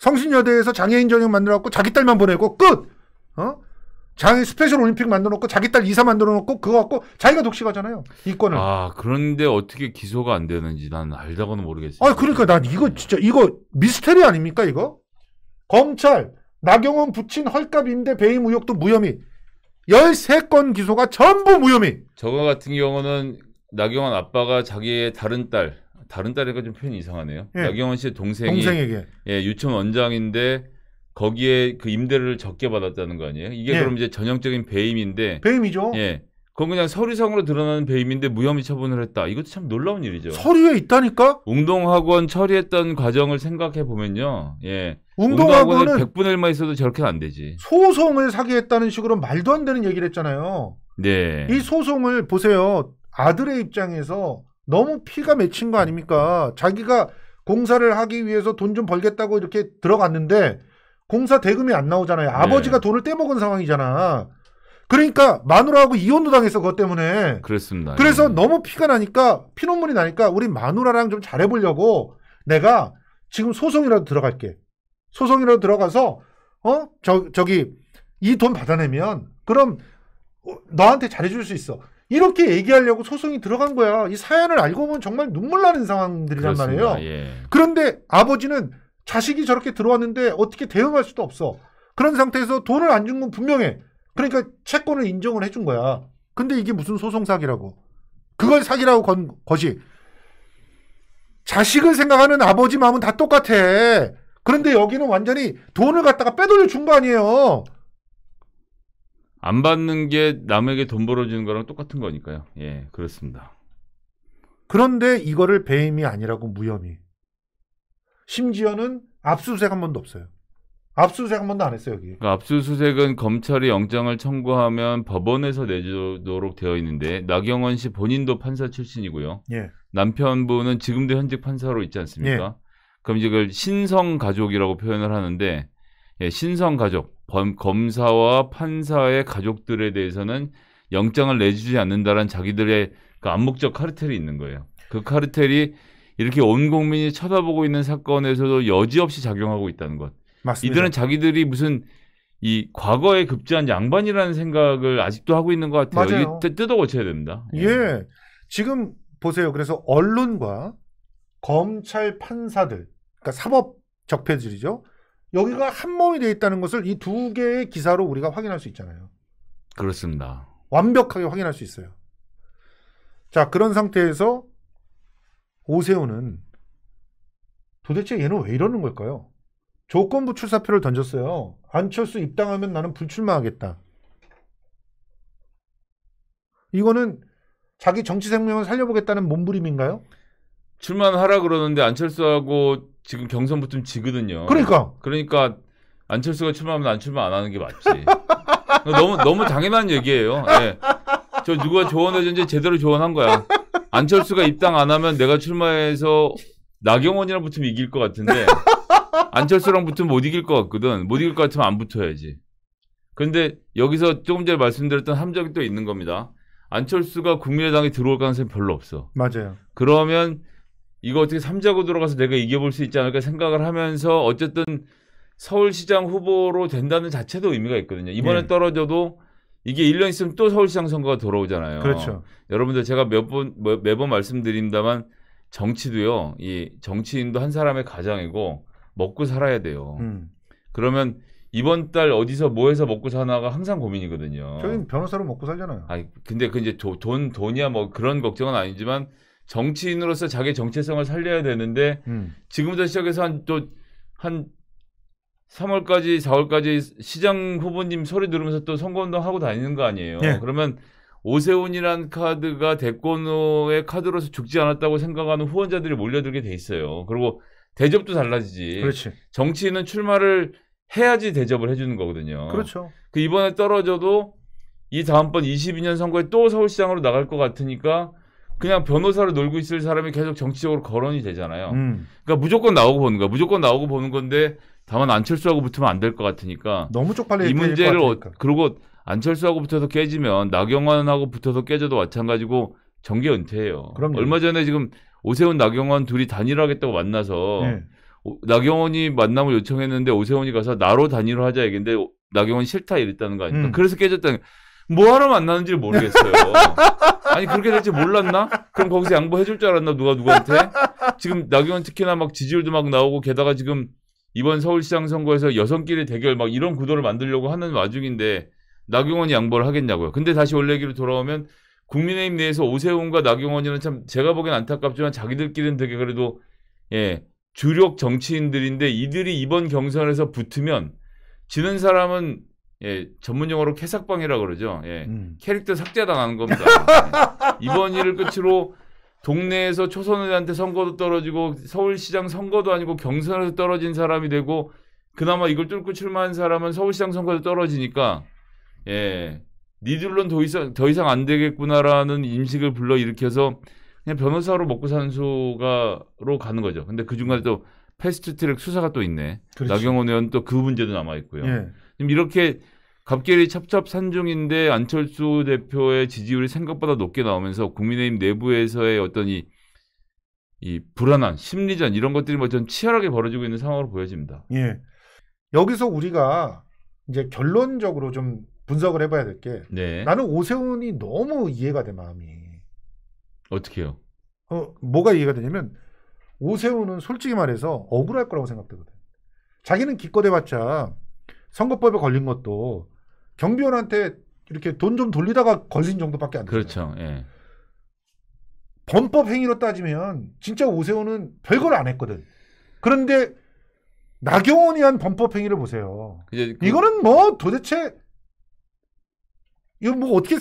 성신여대에서 장애인 전형 만들어갖고 자기 딸만 보내고 끝. 어? 장애 스페셜 올림픽 만들어놓고 자기 딸 이사 만들어놓고 그거 갖고 자기가 독식하잖아요. 이권을. 아 그런데 어떻게 기소가 안 되는지 난 알다고는 모르겠어요. 아 그러니까 난 이거 진짜 이거 미스테리 아닙니까 이거? 검찰 나경원 부친 헐값 임대 배임 의혹도 무혐의. 13건 기소가 전부 무혐의. 저거 같은 경우는 나경원 아빠가 자기의 다른 딸 다른 딸이가 좀 표현이 이상하네요. 예. 나경원 씨의 동생이 동생에게 예, 유치원 원장인데 거기에 그 임대를 적게 받았다는 거 아니에요? 이게 예. 그럼 이제 전형적인 배임인데 배임이죠. 예. 그건 그냥 서류상으로 드러나는 배임인데 무혐의 처분을 했다. 이것도 참 놀라운 일이죠. 서류에 있다니까? 운동학원 처리했던 과정을 생각해 보면요. 예. 운동학원은 100분의 1만 있어도 저렇게 안 되지. 소송을 사기했다는 식으로 말도 안 되는 얘기를 했잖아요. 네. 이 소송을 보세요. 아들의 입장에서 너무 피가 맺힌 거 아닙니까? 자기가 공사를 하기 위해서 돈 좀 벌겠다고 이렇게 들어갔는데 공사 대금이 안 나오잖아요. 네. 아버지가 돈을 떼먹은 상황이잖아. 그러니까 마누라하고 이혼도 당했어 그것 때문에. 그렇습니다. 그래서 네. 너무 피가 나니까 피눈물이 나니까 우리 마누라랑 좀 잘해보려고 내가 지금 소송이라도 들어갈게. 소송이라도 들어가서 어저 저기 이 돈 받아내면 그럼 어, 너한테 잘해줄 수 있어. 이렇게 얘기하려고 소송이 들어간 거야. 이 사연을 알고 보면 정말 눈물 나는 상황들이란 그렇습니다. 말이에요. 예. 그런데 아버지는 자식이 저렇게 들어왔는데 어떻게 대응할 수도 없어. 그런 상태에서 돈을 안 준 건 분명해. 그러니까 채권을 인정을 해준 거야. 근데 이게 무슨 소송 사기라고. 그걸 사기라고 건 것이. 자식을 생각하는 아버지 마음은 다 똑같아. 그런데 여기는 완전히 돈을 갖다가 빼돌려 준 거 아니에요. 안 받는 게 남에게 돈 벌어주는 거랑 똑같은 거니까요. 예, 그렇습니다. 그런데 이거를 배임이 아니라고 무혐의. 심지어는 압수수색 한 번도 없어요. 압수수색 한 번도 안 했어요, 여기. 그러니까 압수수색은 검찰이 영장을 청구하면 법원에서 내주도록 되어 있는데 나경원 씨 본인도 판사 출신이고요. 예. 남편분은 지금도 현직 판사로 있지 않습니까? 예. 그럼 이제 그 신성 가족이라고 표현을 하는데 예, 신성 가족, 범, 검사와 판사의 가족들에 대해서는 영장을 내주지 않는다라는 자기들의 그 암묵적 카르텔이 있는 거예요. 그 카르텔이 이렇게 온 국민이 쳐다보고 있는 사건에서도 여지없이 작용하고 있다는 것. 맞습니다. 이들은 자기들이 무슨 이 과거에 급제한 양반이라는 생각을 아직도 하고 있는 것 같아요. 아요 이게 뜯어 고쳐야 됩니다. 예. 예. 지금 보세요. 그래서 언론과 검찰 판사들, 그러니까 사법 적폐들이죠. 여기가 한 몸이 되어 있다는 것을 이 두 개의 기사로 우리가 확인할 수 있잖아요. 그렇습니다. 완벽하게 확인할 수 있어요. 자, 그런 상태에서 오세훈은 도대체 얘는 왜 이러는 걸까요? 조건부 출사표를 던졌어요. 안철수 입당하면 나는 불출마하겠다. 이거는 자기 정치 생명을 살려보겠다는 몸부림인가요? 출마하라 그러는데 안철수하고 지금 경선부터 지거든요. 그러니까. 그러니까 안철수가 출마하면 안 출마 안 하는 게 맞지. 그러니까 너무 너무 당연한 얘기예요. 네. 저 누가 조언해준지 제대로 조언한 거야. 안철수가 입당 안 하면 내가 출마해서 나경원이랑 붙으면 이길 것 같은데 안철수랑 붙으면 못 이길 것 같거든. 못 이길 것 같으면 안 붙어야지. 근데 여기서 조금 전에 말씀드렸던 함정이 또 있는 겁니다. 안철수가 국민의당에 들어올 가능성이 별로 없어. 맞아요. 그러면 이거 어떻게 3자고 들어가서 내가 이겨볼 수 있지 않을까 생각을 하면서 어쨌든 서울시장 후보로 된다는 자체도 의미가 있거든요. 이번에 네. 떨어져도 이게 1년 있으면 또 서울시장 선거가 돌아오잖아요. 그렇죠. 여러분들 제가 몇 번, 뭐, 매번 말씀드린다만 정치도요, 이 정치인도 한 사람의 가장이고 먹고 살아야 돼요. 음. 그러면 이번 달 어디서 뭐해서 먹고 사나가 항상 고민이거든요. 저희는 변호사로 먹고 살잖아요. 아 근데 그 이제 돈 돈이야 뭐 그런 걱정은 아니지만 정치인으로서 자기 정체성을 살려야 되는데 음. 지금부터 시작해서 한 또한 한 3월까지 4월까지 시장 후보님 소리 들으면서 또 선거운동 하고 다니는 거 아니에요. 예. 그러면 오세훈이란 카드가 대권의 카드로서 죽지 않았다고 생각하는 후원자들이 몰려들게 돼 있어요. 그리고 대접도 달라지지. 그렇지. 정치인은 출마를 해야지 대접을 해주는 거거든요. 그렇죠. 그 이번에 떨어져도 이 다음번 22년 선거에 또 서울시장으로 나갈 것 같으니까 그냥 변호사로 놀고 있을 사람이 계속 정치적으로 거론이 되잖아요. 음. 그러니까 무조건 나오고 보는 거야. 무조건 나오고 보는 건데 다만 안철수하고 붙으면 안 될 것 같으니까 너무 쪽팔려 이 문제를 어, 그리고 안철수하고 붙어서 깨지면 나경원하고 붙어서 깨져도 마찬가지고 정계 은퇴예요 그럼요. 얼마 전에 지금 오세훈 나경원 둘이 단일화하겠다고 만나서 네. 오, 나경원이 만남을 요청했는데 오세훈이 가서 나로 단일화 하자 얘기인데 나경원 싫다 이랬다는 거 아닙니까? 음. 그래서 깨졌다는 거. 뭐하러 만나는지 를 모르겠어요. 아니 그렇게 될지 몰랐나? 그럼 거기서 양보해줄 줄 알았나 누가 누구한테? 지금 나경원 특히나 막 지지율도 막 나오고 게다가 지금 이번 서울시장 선거에서 여성끼리 대결 막 이런 구도를 만들려고 하는 와중인데 나경원이 양보를 하겠냐고요. 근데 다시 원래 얘기로 돌아오면 국민의힘 내에서 오세훈과 나경원이는 참 제가 보기엔 안타깝지만 자기들끼리는 되게 그래도 예 주력 정치인들인데 이들이 이번 경선에서 붙으면 지는 사람은 예, 전문 용어로 캐삭방이라 고 그러죠. 예, 음. 캐릭터 삭제당하는 겁니다. 이번 일을 끝으로 동네에서 초선의한테 원 선거도 떨어지고 서울시장 선거도 아니고 경선에서 떨어진 사람이 되고 그나마 이걸 뚫고 출마한 사람은 서울시장 선거도 떨어지니까 예, 니들론 더 이상 더 이상 안 되겠구나라는 인식을 불러 일으켜서 그냥 변호사로 먹고 산는 수가로 가는 거죠. 근데 그 중간에 또 패스트트랙 수사가 또 있네. 그렇지. 나경원 의원 또 그 문제도 남아 있고요. 예. 지금 이렇게 갑길이 찹찹산중인데 안철수 대표의 지지율이 생각보다 높게 나오면서 국민의힘 내부에서의 어떤 이, 이 불안한 심리전 이런 것들이 뭐 좀 치열하게 벌어지고 있는 상황으로 보여집니다. 예. 여기서 우리가 이제 결론적으로 좀 분석을 해봐야 될게 네. 나는 오세훈이 너무 이해가 돼 마음이 어떻게요? 어 뭐가 이해가 되냐면 오세훈은 솔직히 말해서 억울할 거라고 생각되거든. 자기는 기껏 해봤자 선거법에 걸린 것도 경비원한테 이렇게 돈 좀 돌리다가 걸린 정도밖에 안 돼요. 그렇죠. 예. 범법 행위로 따지면 진짜 오세훈은 별걸 안 했거든. 그런데 나경원이 한 범법 행위를 보세요. 그 이거는 뭐 도대체 이거 뭐 어떻게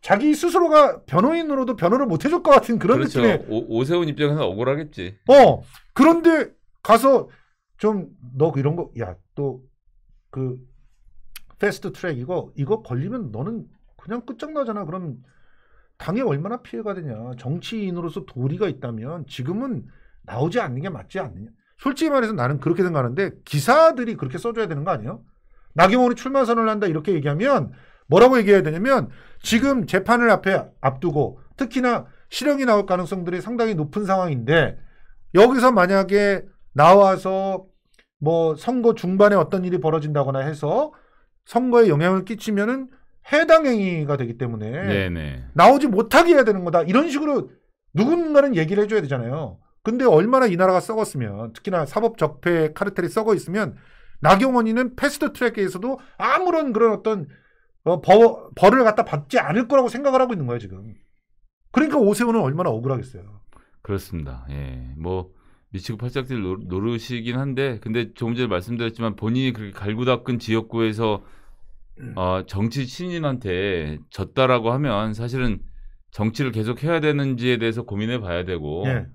자기 스스로가 변호인으로도 변호를 못 해줄 것 같은 그런 그렇죠. 느낌에 오, 오세훈 입장에서 억울하겠지. 어 그런데 가서 좀 너 이런 거 야 또 그 패스트 트랙 이거 이거 걸리면 너는 그냥 끝장나잖아. 그럼 당에 얼마나 피해가 되냐. 정치인으로서 도리가 있다면 지금은 나오지 않는 게 맞지 않느냐. 솔직히 말해서 나는 그렇게 생각하는데 기사들이 그렇게 써줘야 되는 거 아니에요? 나경원이 출마 선언을 한다 이렇게 얘기하면 뭐라고 얘기해야 되냐면 지금 재판을 앞에 앞두고 특히나 실형이 나올 가능성들이 상당히 높은 상황인데 여기서 만약에 나와서 뭐 선거 중반에 어떤 일이 벌어진다거나 해서 선거에 영향을 끼치면은 해당 행위가 되기 때문에 네네. 나오지 못하게 해야 되는 거다 이런 식으로 누군가는 얘기를 해줘야 되잖아요. 근데 얼마나 이 나라가 썩었으면 특히나 사법 적폐 카르텔이 썩어 있으면 나경원이는 패스트 트랙에서도 아무런 그런 어떤 어, 벌, 벌을 갖다 받지 않을 거라고 생각을 하고 있는 거예요 지금. 그러니까 오세훈은 얼마나 억울하겠어요. 그렇습니다. 예, 뭐 미치고 팔짝질 노르시긴 한데 근데 조금 전에 말씀드렸지만 본인이 그렇게 갈고 닦은 지역구에서 어, 정치 신인한테 졌다라고 하면 사실은 정치를 계속 해야 되는지에 대해서 고민해 봐야 되고 예.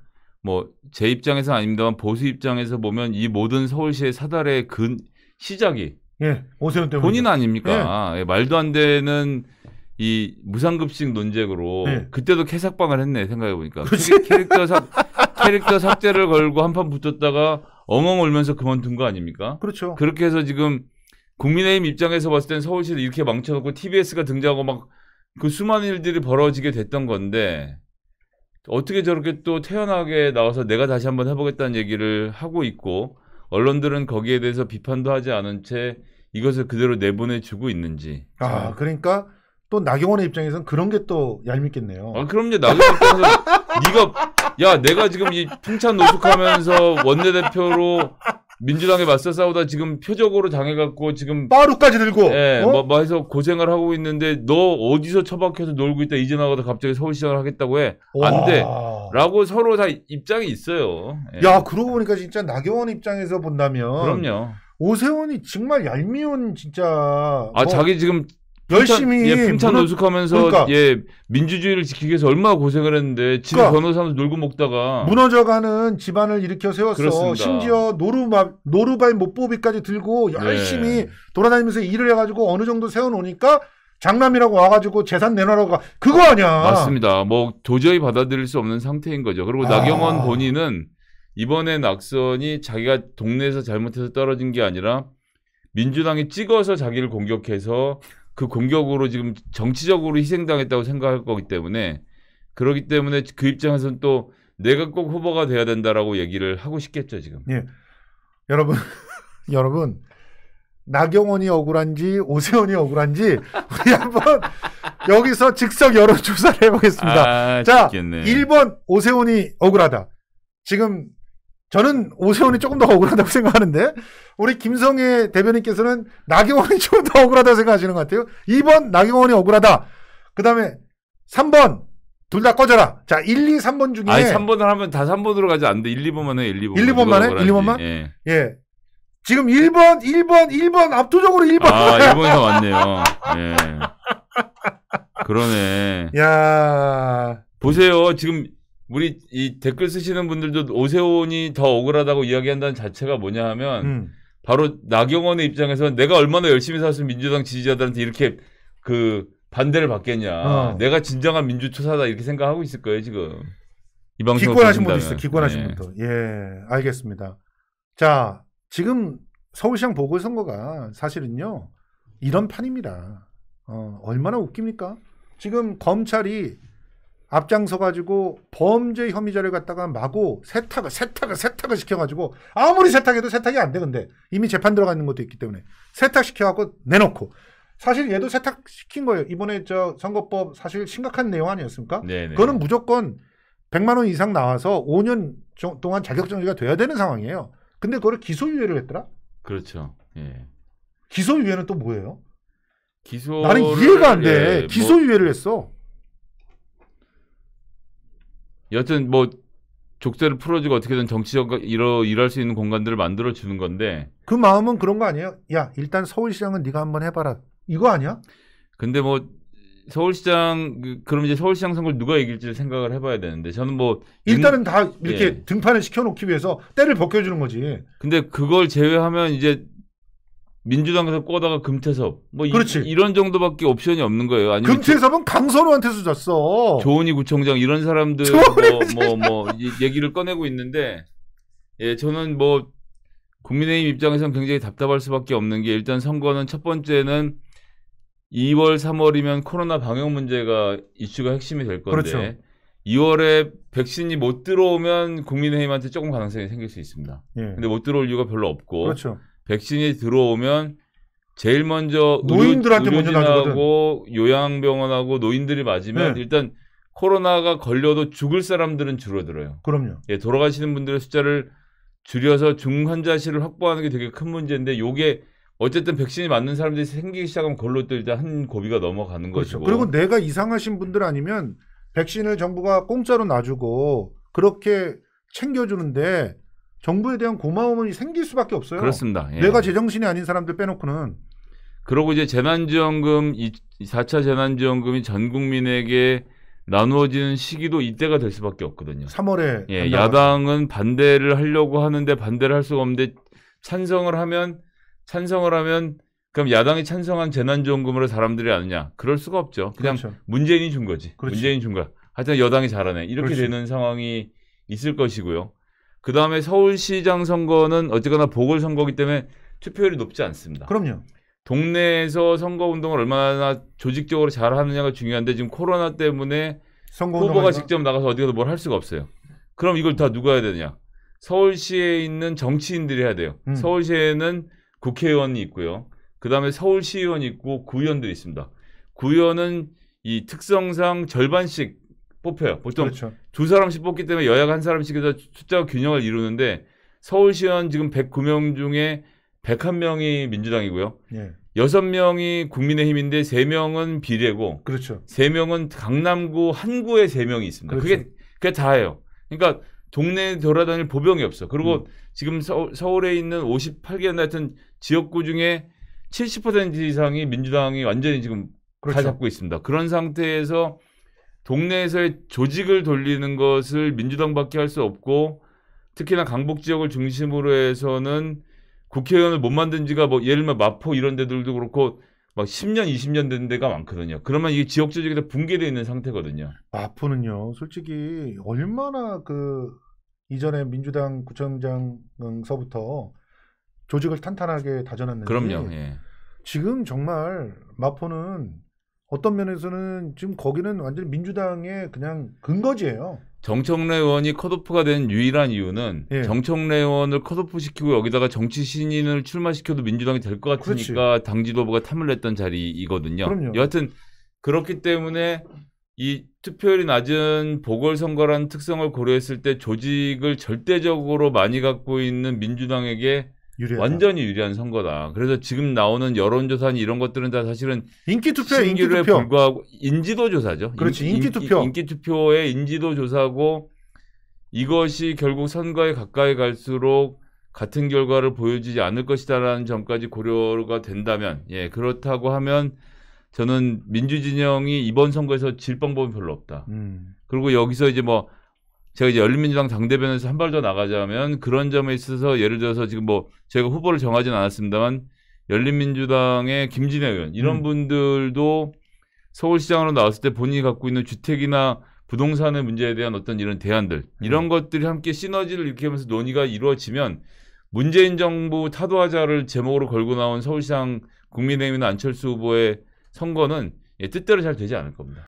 뭐제 입장에서 아닙니다만 보수 입장에서 보면 이 모든 서울시의 사달의 근 시작이 예, 오세훈 때문에. 본인 아닙니까? 예. 예. 말도 안 되는 이 무상급식 논쟁으로 예. 그때도 캐삭방을 했네 생각해 보니까 캐릭터 삭 캐릭터 삭제를 걸고 한 판 붙었다가 엉엉 울면서 그만둔 거 아닙니까? 그렇죠. 그렇게 해서 지금 국민의힘 입장에서 봤을 땐 서울시를 이렇게 망쳐놓고 TBS가 등장하고 막 그 수많은 일들이 벌어지게 됐던 건데 어떻게 저렇게 또 태연하게 나와서 내가 다시 한번 해보겠다는 얘기를 하고 있고 언론들은 거기에 대해서 비판도 하지 않은 채 이것을 그대로 내보내주고 있는지. 아, 잘. 그러니까 또 나경원의 입장에선 그런 게 또 얄밉겠네요. 아, 그럼요. 나경원 입장에서 네가 야, 내가 지금 이 풍찬 노숙하면서 원내대표로 민주당에 맞서 싸우다 지금 표적으로 당해갖고 지금 빠루까지 들고 예, 어? 뭐, 뭐 해서 고생을 하고 있는데 너 어디서 처박혀서 놀고 있다 이제 나가다 갑자기 서울시장을 하겠다고 해 안돼라고 서로 다 입장이 있어요. 예. 야 그러고 보니까 진짜 나경원 입장에서 본다면 그럼요. 오세훈이 정말 얄미운 진짜. 아뭐 자기 지금 열심히 예, 풍찬 노숙하면서 그러니까, 예 민주주의를 지키기 위해서 얼마나 고생을 했는데 지금 그러니까, 변호사면 놀고 먹다가 무너져가는 집안을 일으켜 세웠어. 그렇습니다. 심지어 노루발 노루발 못보비까지 들고 열심히 예. 돌아다니면서 일을 해가지고 어느 정도 세워놓으니까 장남이라고 와가지고 재산 내놔라고 그거 아니야. 맞습니다. 뭐 도저히 받아들일 수 없는 상태인 거죠. 그리고 아... 나경원 본인은 이번에 낙선이 자기가 동네에서 잘못해서 떨어진 게 아니라 민주당이 찍어서 자기를 공격해서 그 공격으로 지금 정치적으로 희생당했다고 생각할 거기 때문에 그러기 때문에 그 입장에서는 또 내가 꼭 후보가 돼야 된다라고 얘기를 하고 싶겠죠 지금. 예, 여러분, 여러분 나경원이 억울한지 오세훈이 억울한지 우리 한번 여기서 즉석 여론 조사를 해보겠습니다. 아, 자, 죽겠네. 1번 오세훈이 억울하다. 지금 저는 오세훈이 조금 더 억울하다고 생각하는데 우리 김성애 대변인께서는 나경원이 조금 더 억울하다고 생각하시는 것 같아요. 2번 나경원이 억울하다. 그다음에 3번 둘 다 꺼져라. 자, 1, 2, 3번 중에 아니, 3번을 하면 다 3번으로 가지 않는데 1, 2번만 해. 1, 2번. 1, 2번만 해? 1, 2번만? 예. 예. 지금 1번, 1번, 1번 압도적으로 1번. 아, 1번이 왔네요. 예. 그러네. 야. 보세요. 지금 우리 이 댓글 쓰시는 분들도 오세훈이 더 억울하다고 이야기한다는 자체가 뭐냐 하면 음. 바로 나경원의 입장에서 내가 얼마나 열심히 살았으면 민주당 지지자들한테 이렇게 그 반대를 받겠냐. 어. 내가 진정한 민주투사다 이렇게 생각하고 있을 거예요 지금. 이 방송 기권하신 분도 있어요. 기권하신 네. 분도. 예, 알겠습니다. 자, 지금 서울시장 보궐선거가 사실은요 이런 판입니다. 어, 얼마나 웃깁니까? 지금 검찰이 앞장서 가지고 범죄 혐의자를 갖다가 마구 세탁을 세탁을 세탁을 시켜 가지고 아무리 세탁해도 세탁이 안돼 근데 이미 재판 들어가 있는 것도 있기 때문에 세탁 시켜 갖고 내놓고 사실 얘도 세탁 시킨 거예요 이번에 저 선거법 사실 심각한 내용 아니었습니까? 네네. 네. 그거는 무조건 100만 원 이상 나와서 5년 동안 자격 정지가 돼야 되는 상황이에요. 근데 그걸 기소유예를 했더라? 그렇죠. 예. 기소유예는 또 뭐예요? 기소 나는 이해가 안 돼. 예, 뭐 기소유예를 했어. 여튼 뭐 족쇄를 풀어주고 어떻게든 정치적 일어, 일할 수 있는 공간들을 만들어 주는 건데 그 마음은 그런 거 아니에요? 야 일단 서울시장은 네가 한번 해봐라 이거 아니야? 근데 뭐 서울시장 그, 그럼 이제 서울시장 선거를 누가 이길지 생각을 해봐야 되는데 저는 뭐 일단은 인, 다 이렇게 예. 등판을 시켜놓기 위해서 때를 벗겨주는 거지. 근데 그걸 제외하면 이제 민주당에서 꼬다가 금태섭 뭐 그렇지. 이, 런 정도밖에 옵션이 없는 거예요. 아니면 금태섭은 강선우한테 쏘졌어. 조은희 구청장 이런 사람들 뭐뭐 뭐, 뭐, 뭐, 뭐 얘기를 꺼내고 있는데 예 저는 뭐 국민의힘 입장에선 굉장히 답답할 수밖에 없는 게 일단 선거는 첫 번째는 2월 3월이면 코로나 방역 문제가 이슈가 핵심이 될 건데 그렇죠. 2월에 백신이 못 들어오면 국민의힘한테 조금 가능성이 생길 수 있습니다. 예. 근데 못 들어올 이유가 별로 없고 그렇죠. 백신이 들어오면 제일 먼저 노인들한테 의료, 먼저 나가고 요양병원하고 노인들이 맞으면 네. 일단 코로나가 걸려도 죽을 사람들은 줄어들어요. 그럼요. 예, 돌아가시는 분들의 숫자를 줄여서 중환자실을 확보하는 게 되게 큰 문제인데 요게 어쨌든 백신이 맞는 사람들이 생기기 시작하면 걸로 또 일단 한 고비가 넘어가는 그렇죠. 것이고 그리고 내가 이상하신 분들 아니면 백신을 정부가 공짜로 놔주고 그렇게 챙겨주는데 정부에 대한 고마움이 생길 수밖에 없어요. 그렇습니다. 예. 내가 제정신이 아닌 사람들 빼놓고는. 그러고 이제 재난지원금, 4차 재난지원금이 전 국민에게 나누어지는 시기도 이때가 될 수밖에 없거든요. 3월에. 예, 야당은 반대를 하려고 하는데 반대를 할 수가 없는데 찬성을 하면 찬성을 하면 그럼 야당이 찬성한 재난지원금으로 사람들이 아느냐? 그럴 수가 없죠. 그냥 그렇죠. 문재인이 준 거지. 그렇지. 문재인이 준 거야. 하여튼 여당이 잘하네. 이렇게 그렇지. 되는 상황이 있을 것이고요. 그 다음에 서울시장 선거는 어쨌거나 보궐선거기 때문에 투표율이 높지 않습니다. 그럼요. 동네에서 선거 운동을 얼마나 조직적으로 잘 하느냐가 중요한데 지금 코로나 때문에 후보가 직접 나가서 어디 가서 뭘 할 수가 없어요. 그럼 이걸 다 누가 해야 되냐? 서울시에 있는 정치인들이 해야 돼요. 음. 서울시에는 국회의원이 있고요. 그 다음에 서울시의원이 있고 구의원들이 있습니다. 구의원은 이 특성상 절반씩 뽑혀요. 보통 그렇죠. 두 사람씩 뽑기 때문에 여야한 사람씩 해서 숫자가 균형을 이루는데 서울시원 지금 109명 중에 101명이 민주당이고요. 예. 6명이 국민의힘인데 3명은 비례고 그렇죠. 3명은 강남구 한 구에 3명이 있습니다. 그렇죠. 그게 그게 다예요. 그러니까 동네 돌아다닐 보병이 없어. 그리고 음. 지금 서, 서울에 있는 58개나 같은 지역구 중에 70% 이상이 민주당이 완전히 지금 그렇죠. 다 잡고 있습니다. 그런 상태에서 동네에서의 조직을 돌리는 것을 민주당밖에 할 수 없고 특히나 강북 지역을 중심으로 해서는 국회의원을 못 만든 지가 뭐 예를 들면 마포 이런 데들도 그렇고 막 10년, 20년 된 데가 많거든요. 그러면 이게 지역 조직이 다 붕괴되어 있는 상태거든요. 마포는요, 솔직히 얼마나 그 이전에 민주당 구청장서부터 조직을 탄탄하게 다져놨는지. 그럼요. 예. 지금 정말 마포는 어떤 면에서는 지금 거기는 완전 민주당의 그냥 근거지예요. 정청래 의원이 컷오프가 된 유일한 이유는 예. 정청래 의원을 컷오프 시키고 여기다가 정치 신인을 출마시켜도 민주당이 될 것 같으니까 그렇지. 당 지도부가 탐을 냈던 자리이거든요. 그럼요. 여하튼 그렇기 때문에 이 투표율이 낮은 보궐선거라는 특성을 고려했을 때 조직을 절대적으로 많이 갖고 있는 민주당에게 유리하다. 완전히 유리한 선거다. 그래서 지금 나오는 여론조사니 이런 것들은 다 사실은 인기 투표 인기 투표 불과하고 인지도 조사죠. 그렇지 인기 투표 인기 투표의 인지도 조사고 이것이 결국 선거에 가까이 갈수록 같은 결과를 보여주지 않을 것이다라는 점까지 고려가 된다면 예 그렇다고 하면 저는 민주진영이 이번 선거에서 질 방법이 별로 없다. 음. 그리고 여기서 이제 뭐 제가 이제 열린민주당 당대변에서 한 발 더 나가자면 그런 점에 있어서 예를 들어서 지금 뭐 제가 후보를 정하지는 않았습니다만 열린민주당의 김진애 의원 이런 음. 분들도 서울시장으로 나왔을 때 본인이 갖고 있는 주택이나 부동산의 문제에 대한 어떤 이런 대안들 음. 이런 것들이 함께 시너지를 일으키면서 논의가 이루어지면 문재인 정부 타도하자를 제목으로 걸고 나온 서울시장 국민의힘이나 안철수 후보의 선거는 예, 뜻대로 잘 되지 않을 겁니다.